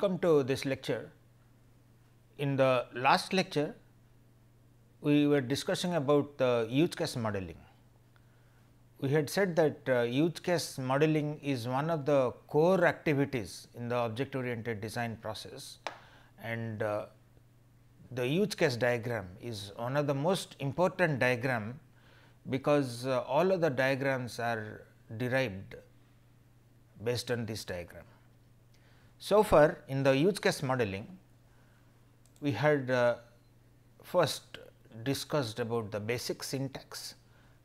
welcome to this lecture. In the last lecture, we were discussing about the use case modeling. We had said that uh, use case modeling is one of the core activities in the object oriented design process and uh, the use case diagram is one of the most important diagram because uh, all of the diagrams are derived based on this diagram. So far in the use case modeling, we had uh, first discussed about the basic syntax,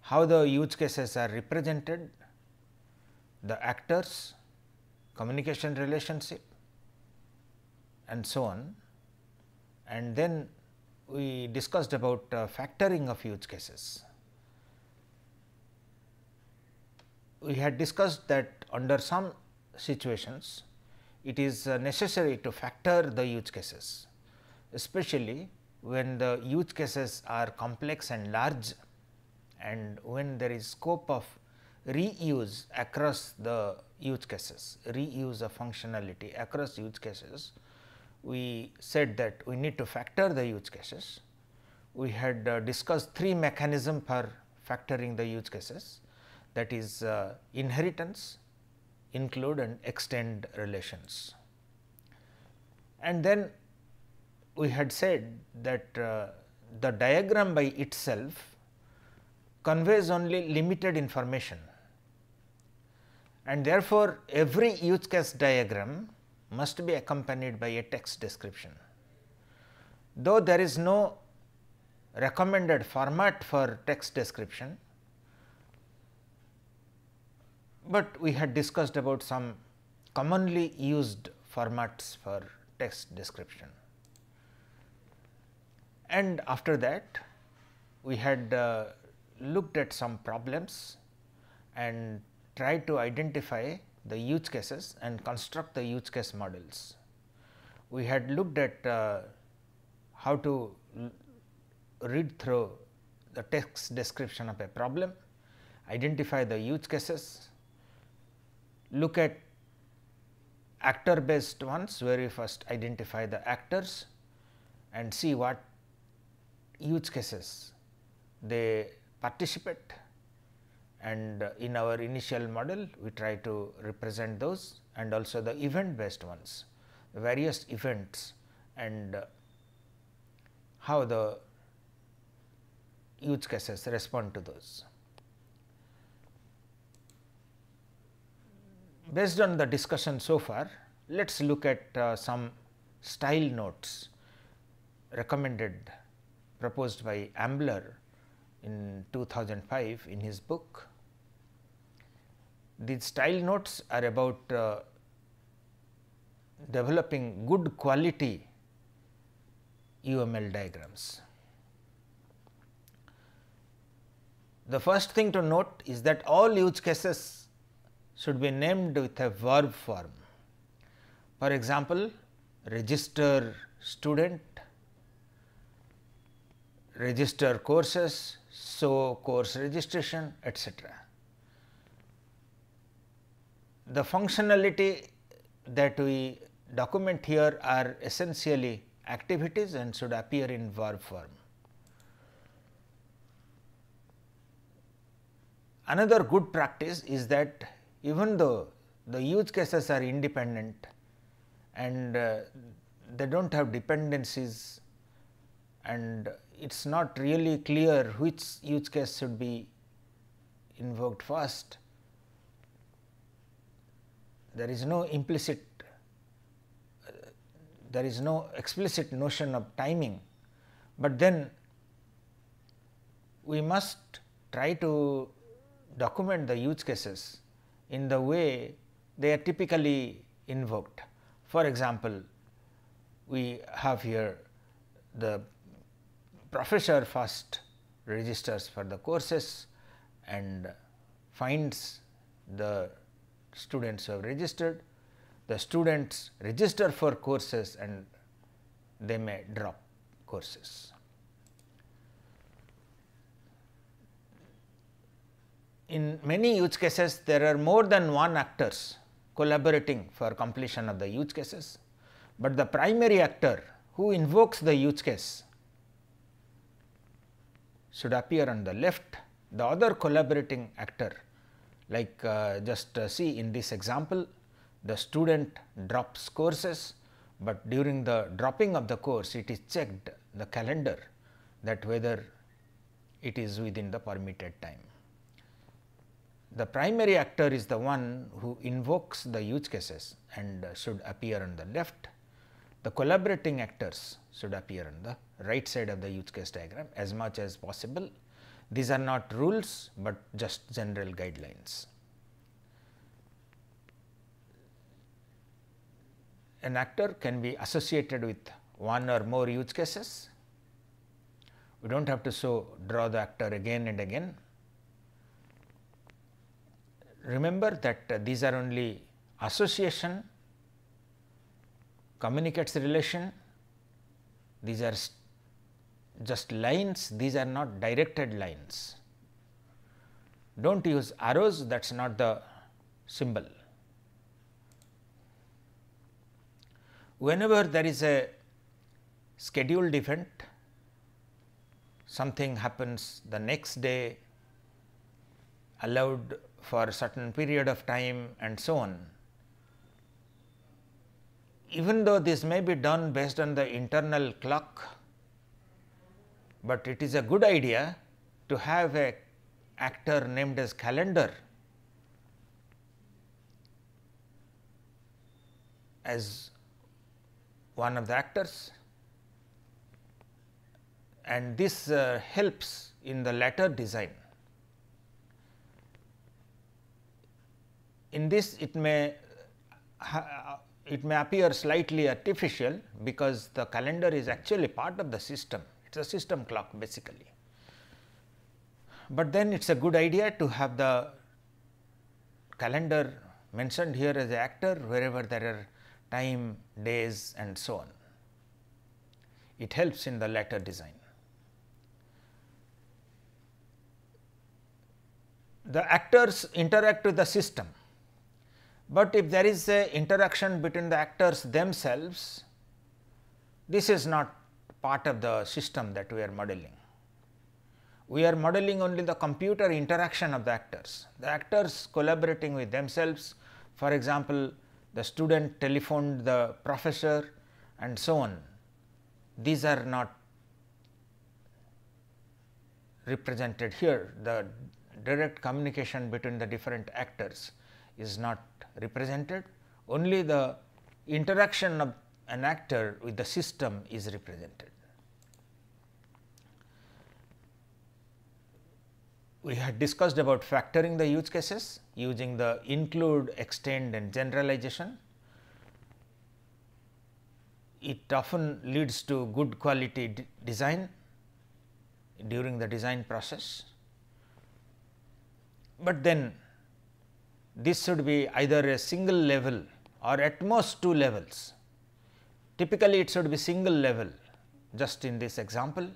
how the use cases are represented, the actors, communication relationship and so on. And then we discussed about uh, factoring of use cases. We had discussed that under some situations, it is uh, necessary to factor the use cases, especially when the use cases are complex and large and when there is scope of reuse across the use cases, reuse of functionality across use cases, we said that we need to factor the use cases. We had uh, discussed three mechanisms for factoring the use cases that is uh, inheritance, include and extend relations. And then we had said that uh, the diagram by itself conveys only limited information and therefore, every use case diagram must be accompanied by a text description. Though there is no recommended format for text description, but we had discussed about some commonly used formats for text description. And after that we had uh, looked at some problems and tried to identify the use cases and construct the use case models. We had looked at uh, how to read through the text description of a problem, identify the use cases, look at actor based ones where we first identify the actors and see what use cases they participate and in our initial model we try to represent those and also the event based ones, various events and how the use cases respond to those. based on the discussion so far, let us look at uh, some style notes recommended proposed by Ambler in 2005 in his book. These style notes are about uh, developing good quality UML diagrams. The first thing to note is that all use cases should be named with a verb form. For example, register student, register courses, so course registration etc. The functionality that we document here are essentially activities and should appear in verb form. Another good practice is that even though the use cases are independent and uh, they do not have dependencies and it is not really clear which use case should be invoked first. There is no implicit, uh, there is no explicit notion of timing, but then we must try to document the use cases in the way they are typically invoked. For example, we have here the professor first registers for the courses and finds the students who have registered. The students register for courses and they may drop courses. in many use cases there are more than one actors collaborating for completion of the use cases, but the primary actor who invokes the use case should appear on the left, the other collaborating actor like uh, just uh, see in this example the student drops courses, but during the dropping of the course it is checked the calendar that whether it is within the permitted time the primary actor is the one who invokes the use cases and uh, should appear on the left. The collaborating actors should appear on the right side of the use case diagram as much as possible. These are not rules, but just general guidelines. An actor can be associated with one or more use cases. We do not have to so draw the actor again and again remember that uh, these are only association, communicates relation, these are just lines, these are not directed lines. Do not use arrows, that is not the symbol. Whenever there is a scheduled event, something happens the next day, allowed for a certain period of time and so on. Even though this may be done based on the internal clock, but it is a good idea to have a actor named as calendar as one of the actors and this uh, helps in the latter design. in this it may uh, it may appear slightly artificial because the calendar is actually part of the system it is a system clock basically. But then it is a good idea to have the calendar mentioned here as the actor wherever there are time, days and so on. It helps in the latter design. The actors interact with the system but if there is a interaction between the actors themselves, this is not part of the system that we are modeling. We are modeling only the computer interaction of the actors, the actors collaborating with themselves. For example, the student telephoned the professor and so on. These are not represented here, the direct communication between the different actors is not represented, only the interaction of an actor with the system is represented. We had discussed about factoring the use cases using the include, extend and generalization. It often leads to good quality design during the design process, but then this should be either a single level or at most two levels. Typically, it should be single level just in this example,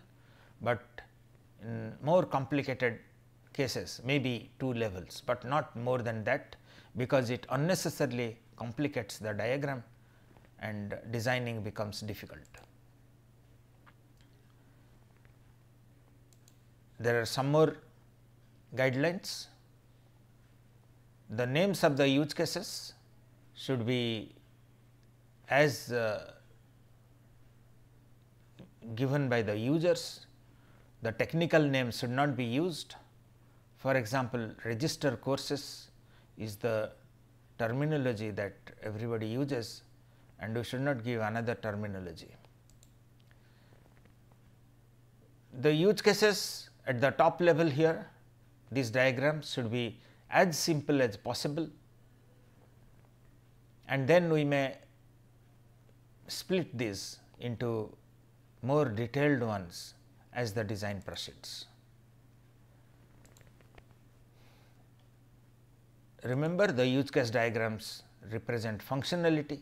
but in more complicated cases maybe two levels, but not more than that because it unnecessarily complicates the diagram and designing becomes difficult. There are some more guidelines the names of the use cases should be as uh, given by the users. The technical name should not be used. For example, register courses is the terminology that everybody uses and we should not give another terminology. The use cases at the top level here, this diagram should be as simple as possible and then we may split these into more detailed ones as the design proceeds. Remember the use case diagrams represent functionality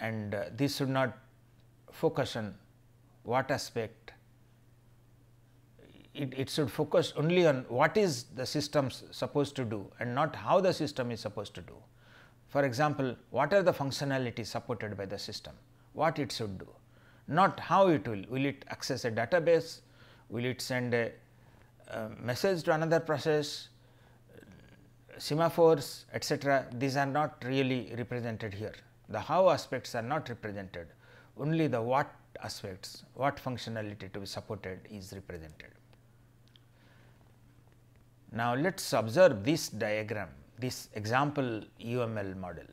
and uh, this should not focus on what aspect it, it should focus only on what is the system supposed to do and not how the system is supposed to do. For example, what are the functionalities supported by the system, what it should do, not how it will, will it access a database, will it send a message to another process, semaphores etc. these are not really represented here. The how aspects are not represented, only the what aspects, what functionality to be supported is represented. Now, let us observe this diagram, this example UML model.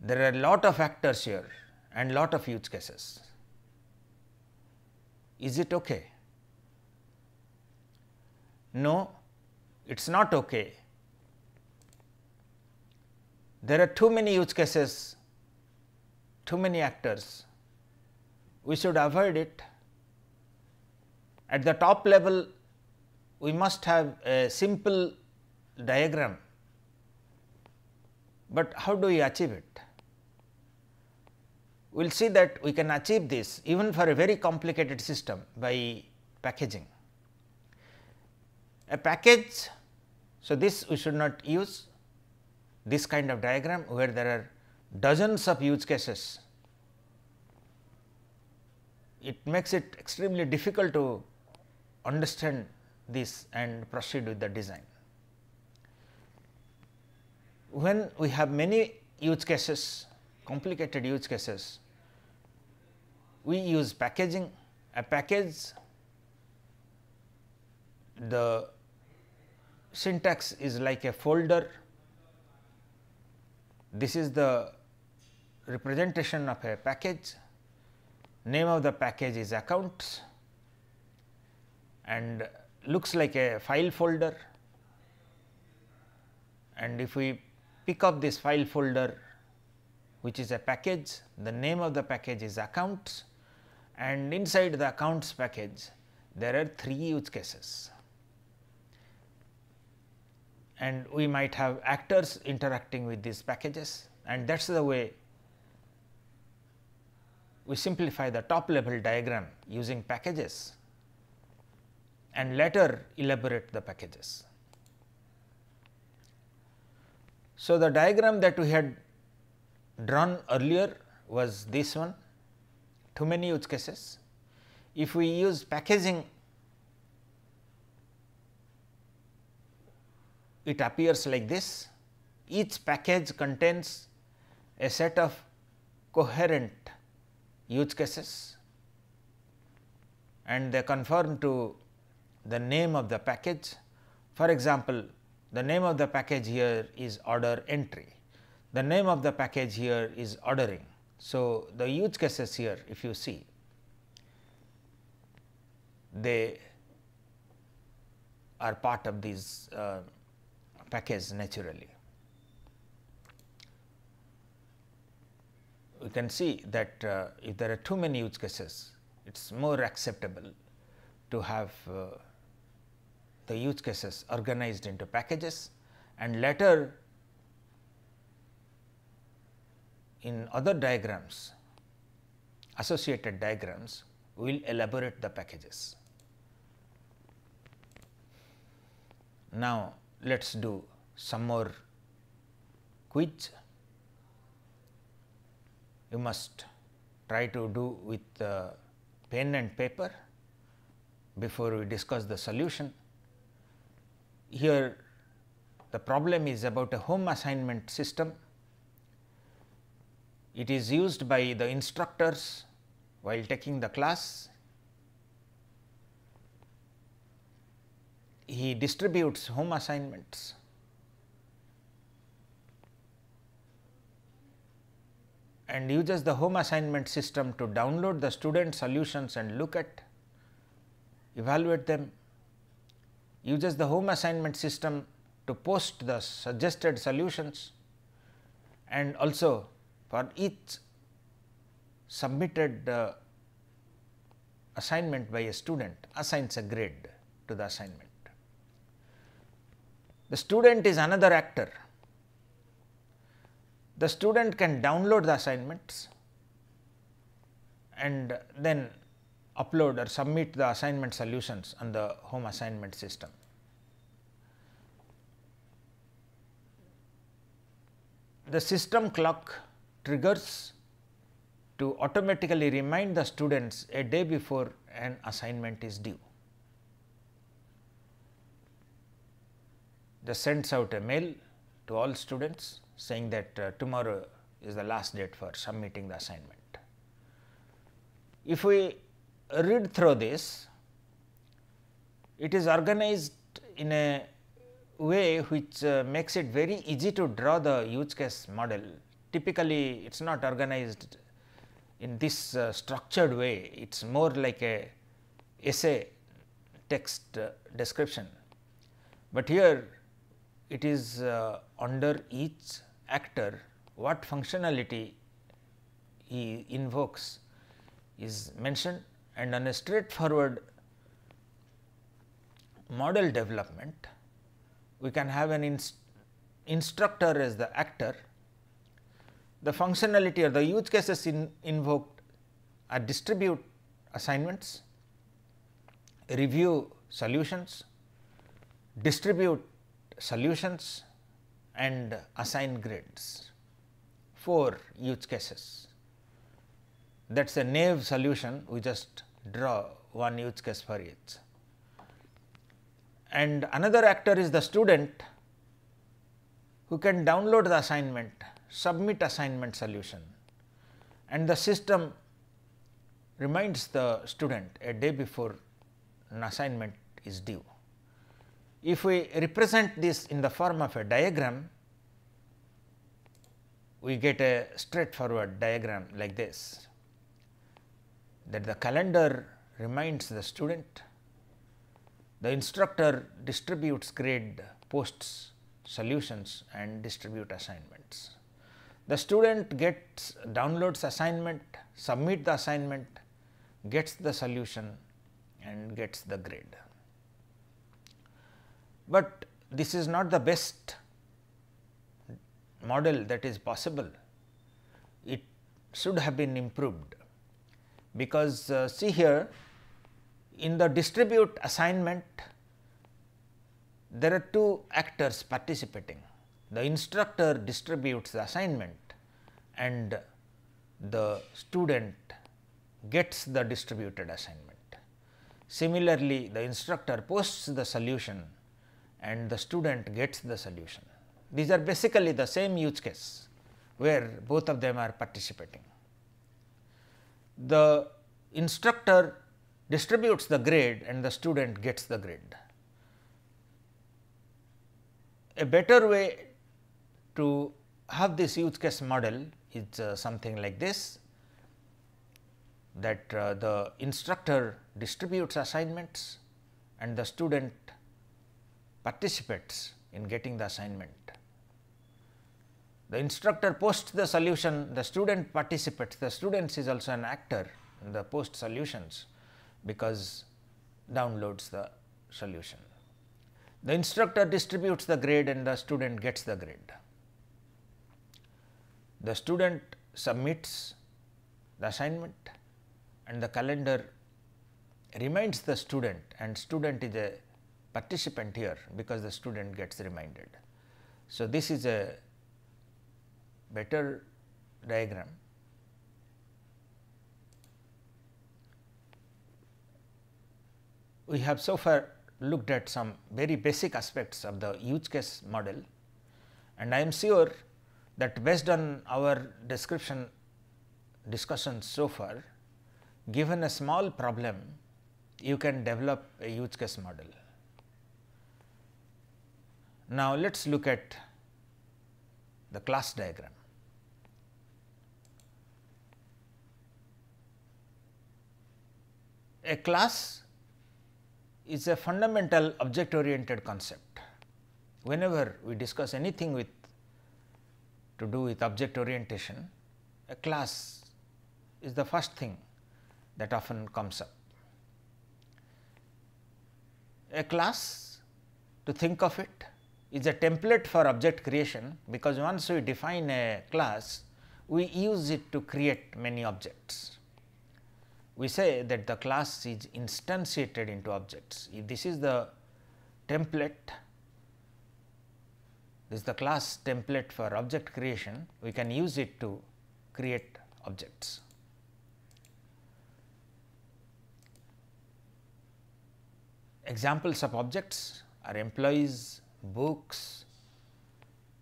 There are a lot of actors here and lot of use cases. Is it okay? No, it is not okay. There are too many use cases, too many actors. We should avoid it. At the top level, we must have a simple diagram, but how do we achieve it? We will see that we can achieve this even for a very complicated system by packaging. A package, so this we should not use this kind of diagram where there are dozens of use cases. It makes it extremely difficult to understand this and proceed with the design. When we have many use cases, complicated use cases, we use packaging. A package, the syntax is like a folder. This is the representation of a package. Name of the package is accounts and looks like a file folder and if we pick up this file folder which is a package, the name of the package is accounts and inside the accounts package there are three use cases and we might have actors interacting with these packages and that is the way we simplify the top level diagram using packages and later elaborate the packages. So, the diagram that we had drawn earlier was this one too many use cases. If we use packaging it appears like this each package contains a set of coherent use cases and they conform to the name of the package. For example, the name of the package here is order entry. The name of the package here is ordering. So, the use cases here if you see they are part of these uh, package naturally. We can see that uh, if there are too many use cases, it is more acceptable to have uh, the use cases organized into packages and later in other diagrams associated diagrams we will elaborate the packages. Now, let us do some more quiz. You must try to do with uh, pen and paper before we discuss the solution here the problem is about a home assignment system. It is used by the instructors while taking the class. He distributes home assignments. and uses the home assignment system to download the student solutions and look at, evaluate them uses the home assignment system to post the suggested solutions and also for each submitted uh, assignment by a student assigns a grade to the assignment. The student is another actor. The student can download the assignments and then upload or submit the assignment solutions on the home assignment system. The system clock triggers to automatically remind the students a day before an assignment is due. The sends out a mail to all students saying that uh, tomorrow is the last date for submitting the assignment. If we read through this, it is organized in a way which uh, makes it very easy to draw the use case model. Typically, it is not organized in this uh, structured way, it is more like a essay text uh, description, but here it is uh, under each actor what functionality he invokes is mentioned and on a straightforward model development, we can have an inst instructor as the actor. The functionality or the use cases in invoked are distribute assignments, review solutions, distribute solutions and assign grades. 4 use cases. That is a naive solution we just draw one each case for each. And another actor is the student who can download the assignment, submit assignment solution and the system reminds the student a day before an assignment is due. If we represent this in the form of a diagram, we get a straightforward diagram like this that the calendar reminds the student, the instructor distributes grade posts, solutions and distribute assignments. The student gets downloads assignment, submit the assignment, gets the solution and gets the grade. But this is not the best model that is possible. It should have been improved because uh, see here in the distribute assignment there are two actors participating. The instructor distributes the assignment and the student gets the distributed assignment. Similarly, the instructor posts the solution and the student gets the solution. These are basically the same use case where both of them are participating the instructor distributes the grade and the student gets the grade. A better way to have this use case model is uh, something like this that uh, the instructor distributes assignments and the student participates in getting the assignment. The instructor posts the solution, the student participates, the student is also an actor in the post solutions because downloads the solution. The instructor distributes the grade and the student gets the grade. The student submits the assignment and the calendar reminds the student and student is a participant here because the student gets reminded. So, this is a better diagram. We have so far looked at some very basic aspects of the use case model and I am sure that based on our description discussions so far, given a small problem, you can develop a use case model. Now, let us look at the class diagram. a class is a fundamental object oriented concept. Whenever we discuss anything with to do with object orientation, a class is the first thing that often comes up. A class to think of it is a template for object creation because once we define a class, we use it to create many objects we say that the class is instantiated into objects. If this is the template, this is the class template for object creation, we can use it to create objects. Examples of objects are employees, books,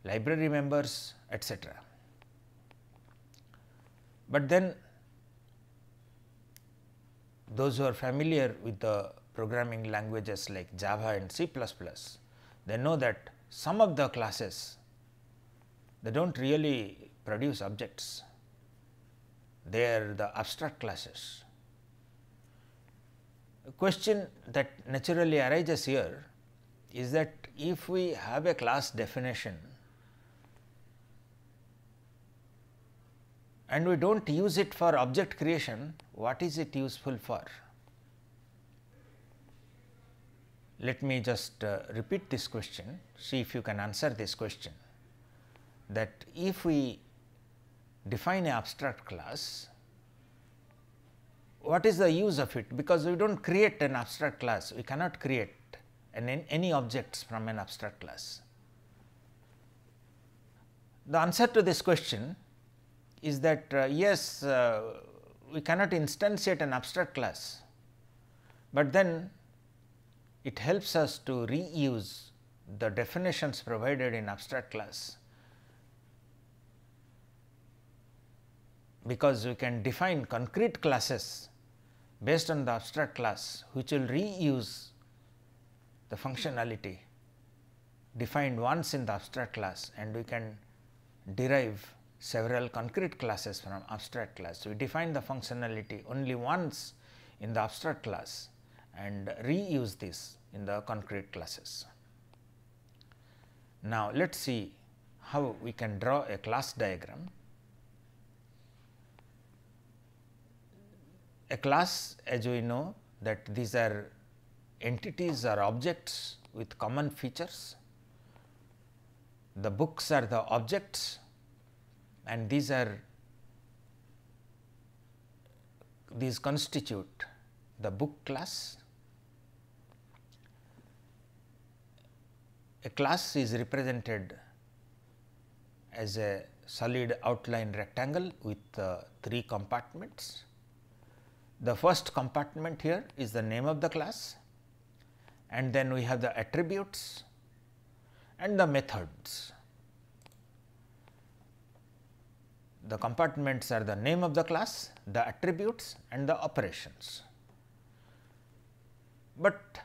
library members, etc. But then those who are familiar with the programming languages like Java and C++, they know that some of the classes they do not really produce objects, they are the abstract classes. A question that naturally arises here is that if we have a class definition and we do not use it for object creation, what is it useful for? Let me just uh, repeat this question, see if you can answer this question that if we define an abstract class, what is the use of it? Because we do not create an abstract class, we cannot create an, any objects from an abstract class. The answer to this question is that uh, yes, uh, we cannot instantiate an abstract class, but then it helps us to reuse the definitions provided in abstract class because we can define concrete classes based on the abstract class which will reuse the functionality defined once in the abstract class and we can derive several concrete classes from abstract class. We define the functionality only once in the abstract class and reuse this in the concrete classes. Now, let us see how we can draw a class diagram. A class as we know that these are entities or objects with common features. The books are the objects and these are these constitute the book class. A class is represented as a solid outline rectangle with uh, three compartments. The first compartment here is the name of the class and then we have the attributes and the methods. The compartments are the name of the class, the attributes and the operations. But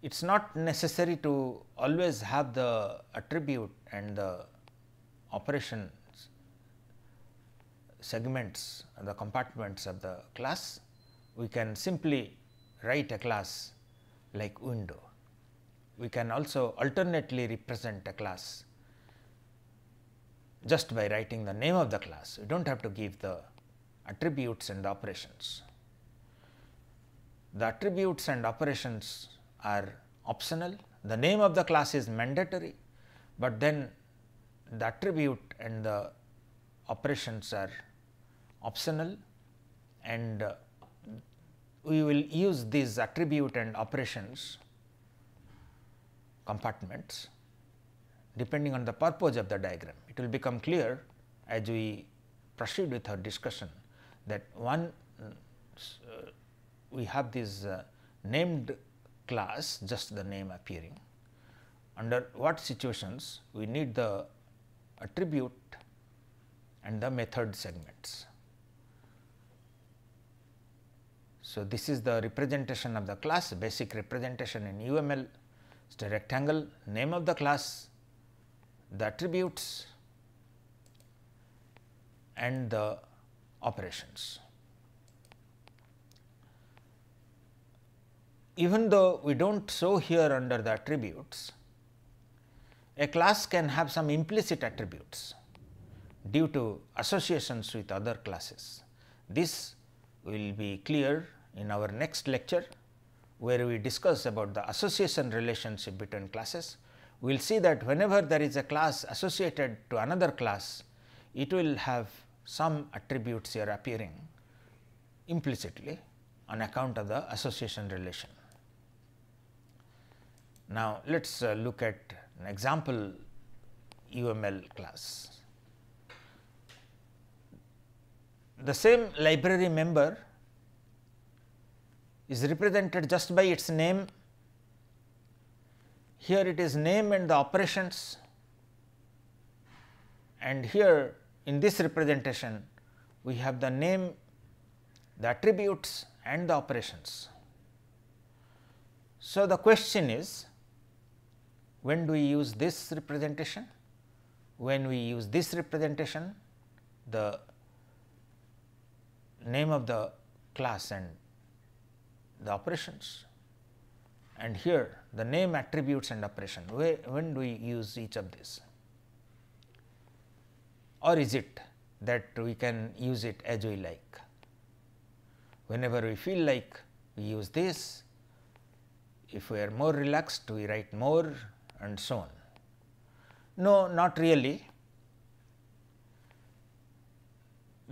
it is not necessary to always have the attribute and the operations segments and the compartments of the class. We can simply write a class like window. We can also alternately represent a class just by writing the name of the class. You do not have to give the attributes and the operations. The attributes and operations are optional, the name of the class is mandatory, but then the attribute and the operations are optional and uh, we will use these attribute and operations compartments depending on the purpose of the diagram. It will become clear as we proceed with our discussion that one uh, we have this uh, named class just the name appearing. Under what situations we need the attribute and the method segments. So, this is the representation of the class basic representation in UML it is a rectangle name of the class the attributes and the operations. Even though we do not show here under the attributes, a class can have some implicit attributes due to associations with other classes. This will be clear in our next lecture where we discuss about the association relationship between classes we will see that whenever there is a class associated to another class, it will have some attributes here appearing implicitly on account of the association relation. Now, let us uh, look at an example UML class. The same library member is represented just by its name here it is name and the operations and here in this representation we have the name, the attributes and the operations. So, the question is when do we use this representation? When we use this representation the name of the class and the operations and here the name attributes and operation where when do we use each of these or is it that we can use it as we like whenever we feel like we use this if we are more relaxed we write more and so on no not really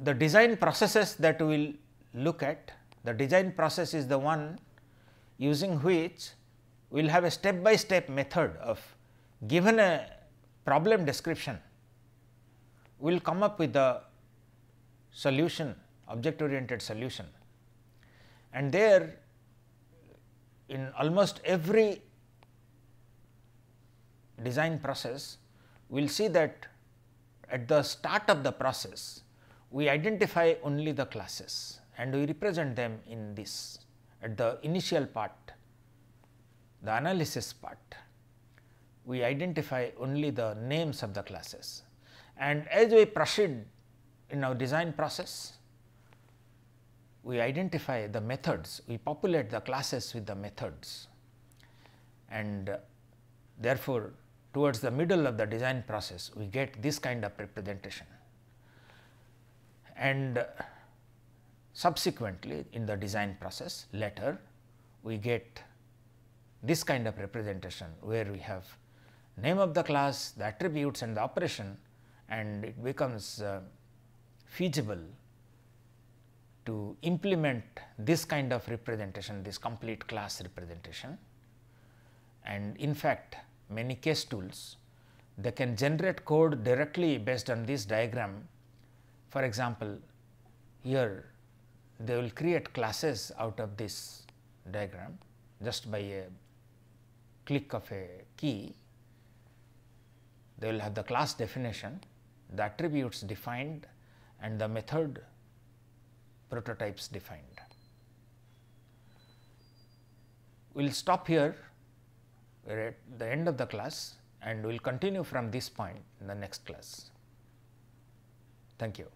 the design processes that we will look at the design process is the one using which we will have a step by step method of given a problem description, we will come up with a solution object oriented solution and there in almost every design process we will see that at the start of the process we identify only the classes and we represent them in this at the initial part, the analysis part, we identify only the names of the classes. And as we proceed in our design process, we identify the methods, we populate the classes with the methods. And uh, therefore, towards the middle of the design process, we get this kind of representation. And uh, Subsequently, in the design process later we get this kind of representation where we have name of the class, the attributes and the operation and it becomes uh, feasible to implement this kind of representation, this complete class representation. And in fact, many case tools they can generate code directly based on this diagram. For example, here they will create classes out of this diagram just by a click of a key. They will have the class definition, the attributes defined and the method prototypes defined. We will stop here we are at the end of the class and we will continue from this point in the next class. Thank you.